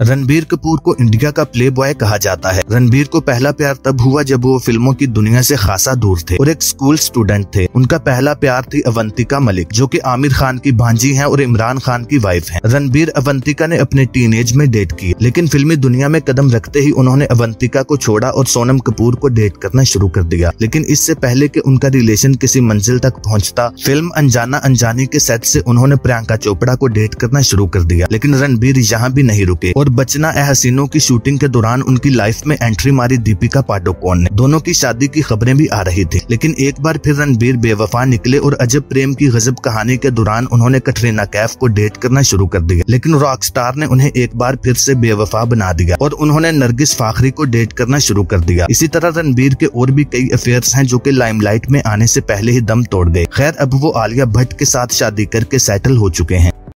रणबीर कपूर को इंडिया का play boy कहा जाता है रणबीर को पहला प्यार तब हुआ जब वो फिल्मों की दुनिया से खासा दूर थे और एक स्कूल स्टूडेंट थे उनका पहला प्यार थी अवंतिका मलिक जो कि आमिर खान की भांजी हैं और इमरान खान की वाइफ हैं। रणबीर अवंतिका ने अपने टीन में डेट की लेकिन फिल्मी दुनिया में कदम रखते ही उन्होंने अवंतिका को छोड़ा और सोनम कपूर को डेट करना शुरू कर दिया लेकिन इससे पहले की उनका रिलेशन किसी मंजिल तक पहुँचता फिल्म अनजाना अनजानी के सेट ऐसी उन्होंने प्रियंका चोपड़ा को डेट करना शुरू कर दिया लेकिन रणबीर यहाँ भी नहीं रुके और और बचना ए हसीनों की शूटिंग के दौरान उनकी लाइफ में एंट्री मारी दीपिका पाडुकोण ने दोनों की शादी की खबरें भी आ रही थी लेकिन एक बार फिर रणबीर बेवफा निकले और अजब प्रेम की गजब कहानी के दौरान उन्होंने कटरीना कैफ को डेट करना शुरू कर दिया लेकिन रॉक स्टार ने उन्हें एक बार फिर से बेवफा बना दिया और उन्होंने नरगिस फाखरी को डेट करना शुरू कर दिया इसी तरह रणबीर के और भी कई अफेयर है जो लाइम लाइट में आने से पहले ही दम तोड़ गए खैर अब वो आलिया भट्ट के साथ शादी करके सेटल हो चुके हैं